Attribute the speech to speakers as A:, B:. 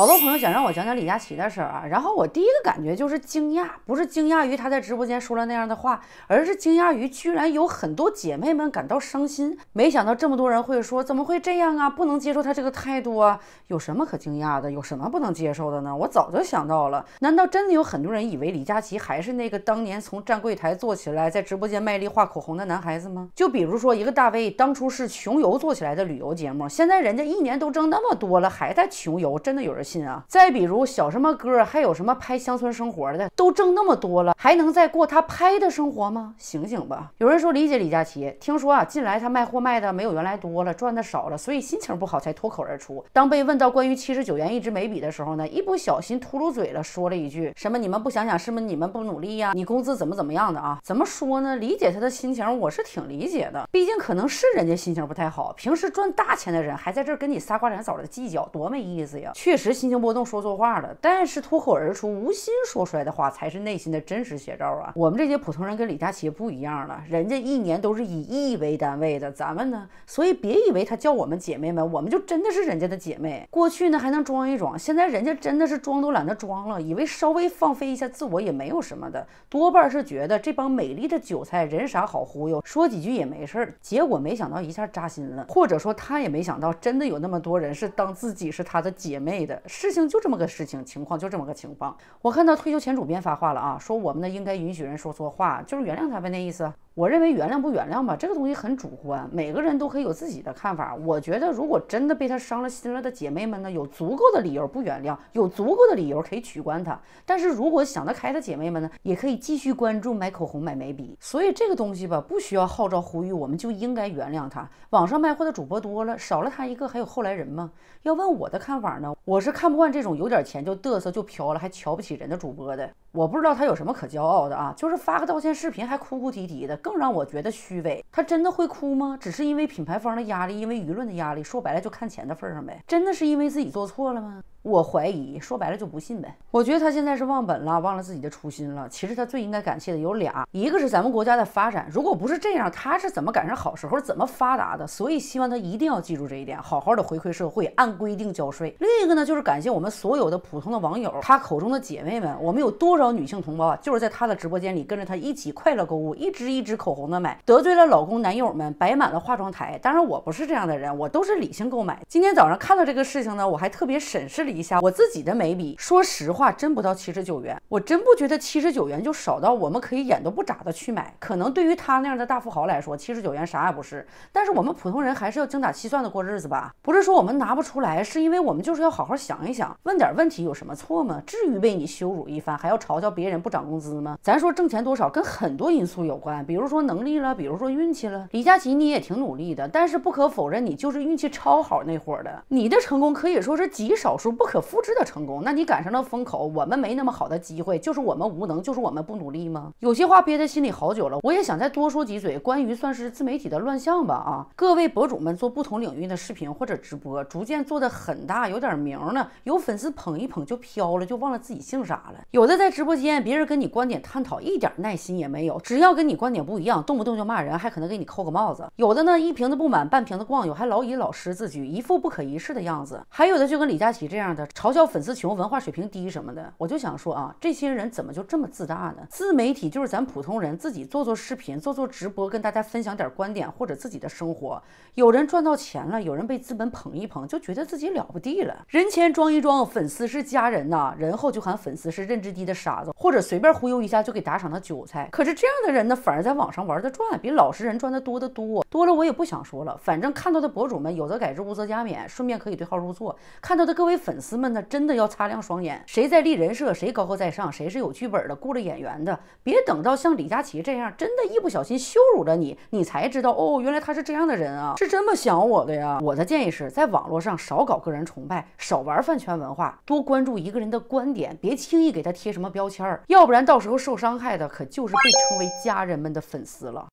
A: 好多朋友想让我讲讲李佳琦的事儿啊，然后我第一个感觉就是惊讶，不是惊讶于他在直播间说了那样的话，而是惊讶于居然有很多姐妹们感到伤心。没想到这么多人会说，怎么会这样啊？不能接受他这个态度啊？有什么可惊讶的？有什么不能接受的呢？我早就想到了，难道真的有很多人以为李佳琦还是那个当年从站柜台做起来，在直播间卖力画口红的男孩子吗？就比如说一个大 V，当初是穷游做起来的旅游节目，现在人家一年都挣那么多了，还在穷游，真的有人？心啊，再比如小什么歌，还有什么拍乡村生活的，都挣那么多了，还能再过他拍的生活吗？醒醒吧！有人说理解李佳琦，听说啊，近来他卖货卖的没有原来多了，赚的少了，所以心情不好才脱口而出。当被问到关于七十九元一支眉笔的时候呢，一不小心秃噜嘴了，说了一句什么你们不想想是不是你们不努力呀？你工资怎么怎么样的啊？怎么说呢？理解他的心情，我是挺理解的。毕竟可能是人家心情不太好，平时赚大钱的人还在这跟你仨瓜俩枣的计较，多没意思呀！确实。心情波动说错话了，但是脱口而出、无心说出来的话才是内心的真实写照啊！我们这些普通人跟李佳琦不一样了，人家一年都是以亿为单位的，咱们呢？所以别以为他叫我们姐妹们，我们就真的是人家的姐妹。过去呢还能装一装，现在人家真的是装都懒得装了，以为稍微放飞一下自我也没有什么的，多半是觉得这帮美丽的韭菜人傻好忽悠，说几句也没事儿。结果没想到一下扎心了，或者说他也没想到，真的有那么多人是当自己是他的姐妹的。事情就这么个事情，情况就这么个情况。我看到退休前主编发话了啊，说我们呢应该允许人说错话，就是原谅他呗，那意思。我认为原谅不原谅吧，这个东西很主观，每个人都可以有自己的看法。我觉得如果真的被他伤了心了的姐妹们呢，有足够的理由不原谅，有足够的理由可以取关他。但是如果想得开的姐妹们呢，也可以继续关注买口红买眉笔。所以这个东西吧，不需要号召呼吁，我们就应该原谅他。网上卖货的主播多了，少了他一个还有后来人吗？要问我的看法呢，我是看不惯这种有点钱就嘚瑟就飘了还瞧不起人的主播的。我不知道他有什么可骄傲的啊，就是发个道歉视频还哭哭啼啼的，更让我觉得虚伪。他真的会哭吗？只是因为品牌方的压力，因为舆论的压力，说白了就看钱的份上呗。真的是因为自己做错了吗？我怀疑，说白了就不信呗。我觉得他现在是忘本了，忘了自己的初心了。其实他最应该感谢的有俩，一个是咱们国家的发展，如果不是这样，他是怎么赶上好时候，怎么发达的？所以希望他一定要记住这一点，好好的回馈社会，按规定交税。另一个呢，就是感谢我们所有的普通的网友，他口中的姐妹们。我们有多少女性同胞啊，就是在他的直播间里跟着他一起快乐购物，一支一支口红的买，得罪了老公男友们，摆满了化妆台。当然我不是这样的人，我都是理性购买。今天早上看到这个事情呢，我还特别审视。一下我自己的眉笔，说实话真不到七十九元，我真不觉得七十九元就少到我们可以眼都不眨的去买。可能对于他那样的大富豪来说，七十九元啥也不是，但是我们普通人还是要精打细算的过日子吧。不是说我们拿不出来，是因为我们就是要好好想一想，问点问题有什么错吗？至于被你羞辱一番，还要嘲笑别人不涨工资吗？咱说挣钱多少跟很多因素有关，比如说能力了，比如说运气了。李佳琦你也挺努力的，但是不可否认你就是运气超好那伙的。你的成功可以说是极少数。不可复制的成功，那你赶上了风口，我们没那么好的机会，就是我们无能，就是我们不努力吗？有些话憋在心里好久了，我也想再多说几嘴，关于算是自媒体的乱象吧。啊，各位博主们做不同领域的视频或者直播，逐渐做的很大，有点名了，有粉丝捧一捧就飘了，就忘了自己姓啥了。有的在直播间，别人跟你观点探讨，一点耐心也没有，只要跟你观点不一样，动不动就骂人，还可能给你扣个帽子。有的呢，一瓶子不满半瓶子逛悠，还老以老师自居，一副不可一世的样子。还有的就跟李佳琦这样。嘲笑粉丝穷、文化水平低什么的，我就想说啊，这些人怎么就这么自大呢？自媒体就是咱普通人自己做做视频、做做直播，跟大家分享点观点或者自己的生活。有人赚到钱了，有人被资本捧一捧，就觉得自己了不地了。人前装一装，粉丝是家人呐；人后就喊粉丝是认知低的傻子，或者随便忽悠一下就给打赏的韭菜。可是这样的人呢，反而在网上玩的转，比老实人赚的多得多。多了我也不想说了，反正看到的博主们有则改之，无则加勉，顺便可以对号入座。看到的各位粉。粉丝们呢，真的要擦亮双眼，谁在立人设，谁高高在上，谁是有剧本的，雇了演员的，别等到像李佳琦这样，真的一不小心羞辱了你，你才知道哦，原来他是这样的人啊，是这么想我的呀。我的建议是在网络上少搞个人崇拜，少玩饭圈文化，多关注一个人的观点，别轻易给他贴什么标签儿，要不然到时候受伤害的可就是被称为家人们的粉丝了。